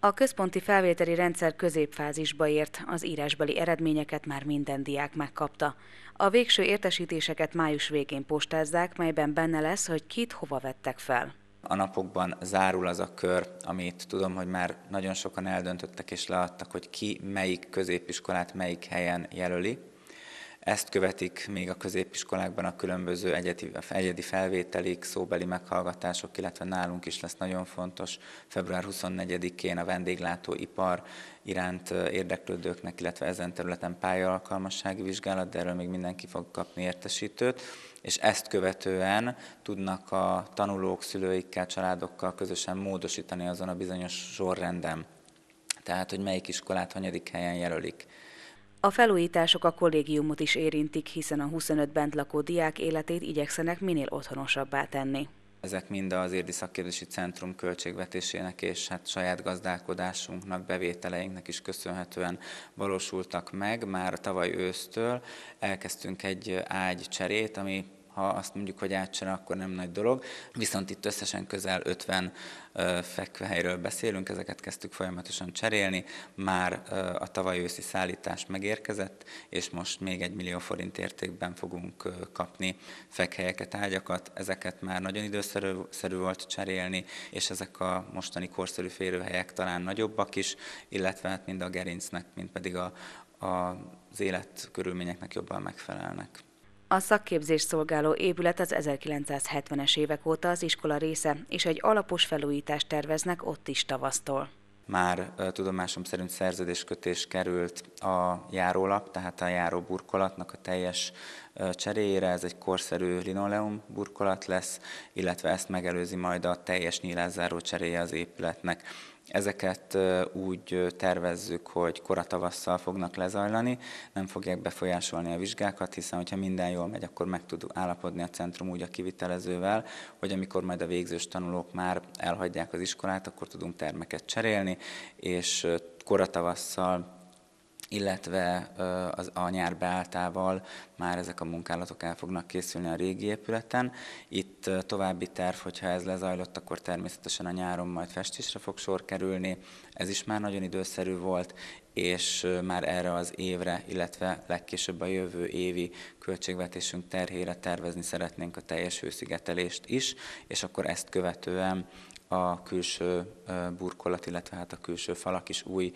A központi felvételi rendszer középfázisba ért, az írásbeli eredményeket már minden diák megkapta. A végső értesítéseket május végén postázzák, melyben benne lesz, hogy kit hova vettek fel. A napokban zárul az a kör, amit tudom, hogy már nagyon sokan eldöntöttek és leadtak, hogy ki melyik középiskolát melyik helyen jelöli. Ezt követik még a középiskolákban a különböző egyedi, egyedi felvételik, szóbeli meghallgatások, illetve nálunk is lesz nagyon fontos február 24-én a vendéglátóipar iránt érdeklődőknek, illetve ezen területen pályalkalmassági vizsgálat, de erről még mindenki fog kapni értesítőt, és ezt követően tudnak a tanulók, szülőikkel, családokkal közösen módosítani azon a bizonyos sorrendem, Tehát, hogy melyik iskolát hanyadik helyen jelölik a felújítások a kollégiumot is érintik, hiszen a 25 bent lakó diák életét igyekszenek minél otthonosabbá tenni. Ezek mind az Érdi Szakképzési Centrum költségvetésének és hát saját gazdálkodásunknak, bevételeinknek is köszönhetően valósultak meg. Már tavaly ősztől elkezdtünk egy ágy cserét, ami ha azt mondjuk, hogy átcsere, akkor nem nagy dolog. Viszont itt összesen közel 50 fekvőhelyről beszélünk, ezeket kezdtük folyamatosan cserélni, már a tavaly őszi szállítás megérkezett, és most még egy millió forint értékben fogunk kapni fekhelyeket, ágyakat, ezeket már nagyon időszerű volt cserélni, és ezek a mostani korszerű férőhelyek talán nagyobbak is, illetve hát mind a gerincnek, mind pedig a, a az életkörülményeknek jobban megfelelnek. A szakképzés szolgáló épület az 1970-es évek óta az iskola része, és egy alapos felújítást terveznek ott is tavasztól. Már tudomásom szerint szerződéskötés került a járólap, tehát a járó burkolatnak a teljes cseréjére. Ez egy korszerű linoleum burkolat lesz, illetve ezt megelőzi majd a teljes nyílászáró cseréje az épületnek. Ezeket úgy tervezzük, hogy koratavasszal fognak lezajlani, nem fogják befolyásolni a vizsgákat, hiszen hogyha minden jól megy, akkor meg tud állapodni a centrum úgy a kivitelezővel, hogy amikor majd a végzős tanulók már elhagyják az iskolát, akkor tudunk termeket cserélni, és koratavasszal illetve az, a nyár beáltával már ezek a munkálatok el fognak készülni a régi épületen. Itt további terv, hogyha ez lezajlott, akkor természetesen a nyáron majd festésre fog sor kerülni. Ez is már nagyon időszerű volt, és már erre az évre, illetve legkésőbb a jövő évi költségvetésünk terhére tervezni szeretnénk a teljes hőszigetelést is, és akkor ezt követően a külső burkolat, illetve hát a külső falak is új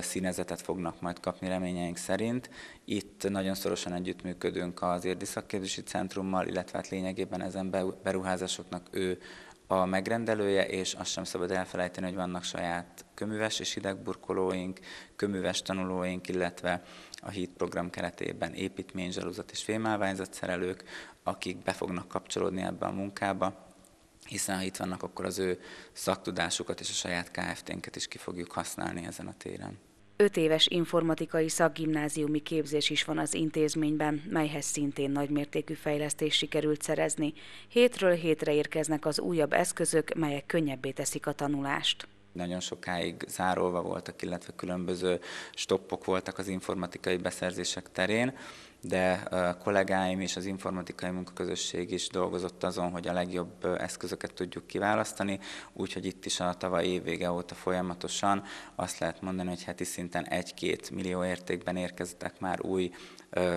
színezetet fognak majd kapni reményeink szerint. Itt nagyon szorosan együttműködünk az Érdi Szakképzési Centrummal, illetve hát lényegében ezen beruházásoknak ő a megrendelője, és azt sem szabad elfelejteni, hogy vannak saját köműves és hidegburkolóink, köműves tanulóink, illetve a HIT program keretében építmény, zsaluzat és fémálványzatszerelők, akik be fognak kapcsolódni ebbe a munkába hiszen ha itt vannak, akkor az ő szaktudásukat és a saját KFT-nket is ki fogjuk használni ezen a téren. Öt éves informatikai szakgimnáziumi képzés is van az intézményben, melyhez szintén nagymértékű fejlesztés sikerült szerezni. Hétről hétre érkeznek az újabb eszközök, melyek könnyebbé teszik a tanulást nagyon sokáig zárolva voltak, illetve különböző stoppok voltak az informatikai beszerzések terén de a kollégáim és az informatikai munkaközösség is dolgozott azon, hogy a legjobb eszközöket tudjuk kiválasztani, úgyhogy itt is a tavaly évvége óta folyamatosan azt lehet mondani, hogy heti szinten 1-2 millió értékben érkeztek már új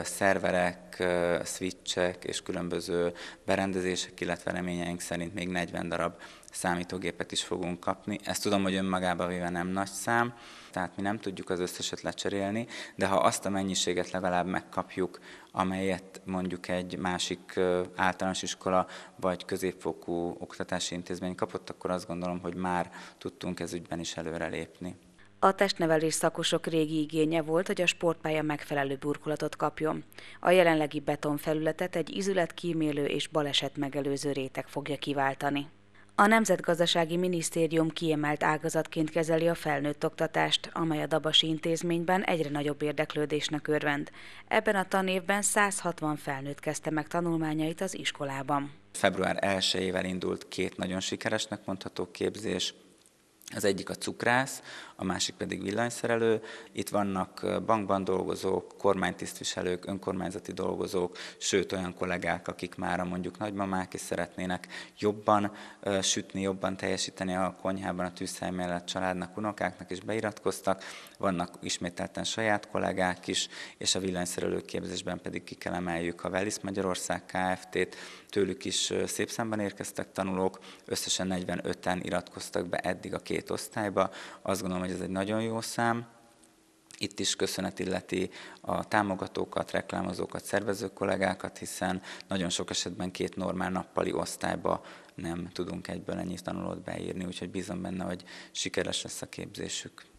szerverek, switchek és különböző berendezések, illetve reményeink szerint még 40 darab számítógépet is fogunk kapni. Ezt tudom, hogy önmagában véve nem nagy szám, tehát mi nem tudjuk az összeset lecserélni, de ha azt a mennyiséget legalább megkapjuk, amelyet mondjuk egy másik általános iskola vagy középfokú oktatási intézmény kapott, akkor azt gondolom, hogy már tudtunk ez ügyben is előrelépni. A testnevelés szakosok régi igénye volt, hogy a sportpálya megfelelő burkolatot kapjon. A jelenlegi betonfelületet egy izület kímélő és baleset megelőző réteg fogja kiváltani. A Nemzetgazdasági Minisztérium kiemelt ágazatként kezeli a felnőtt oktatást, amely a Dabasi intézményben egyre nagyobb érdeklődésnek örvend. Ebben a tanévben 160 felnőtt kezdte meg tanulmányait az iskolában. Február 1-ével indult két nagyon sikeresnek mondható képzés. Az egyik a cukrász, a másik pedig villanyszerelő. Itt vannak bankban dolgozók, kormánytisztviselők, önkormányzati dolgozók, sőt olyan kollégák, akik már mondjuk nagymamák is szeretnének jobban sütni, jobban teljesíteni a konyhában, a tűzhely mellett családnak, unokáknak is beiratkoztak. Vannak ismételten saját kollégák is, és a villanyszerelők képzésben pedig ki kell emeljük a Velis Magyarország Kft-t, tőlük is szép szemben érkeztek tanulók, összesen 45-en iratkoztak be eddig a két osztályba. Azt gondolom, hogy hogy ez egy nagyon jó szám. Itt is köszönet illeti a támogatókat, reklámozókat, szervező kollégákat, hiszen nagyon sok esetben két normál nappali osztályba nem tudunk egyből ennyi tanulót beírni, úgyhogy bízom benne, hogy sikeres lesz a képzésük.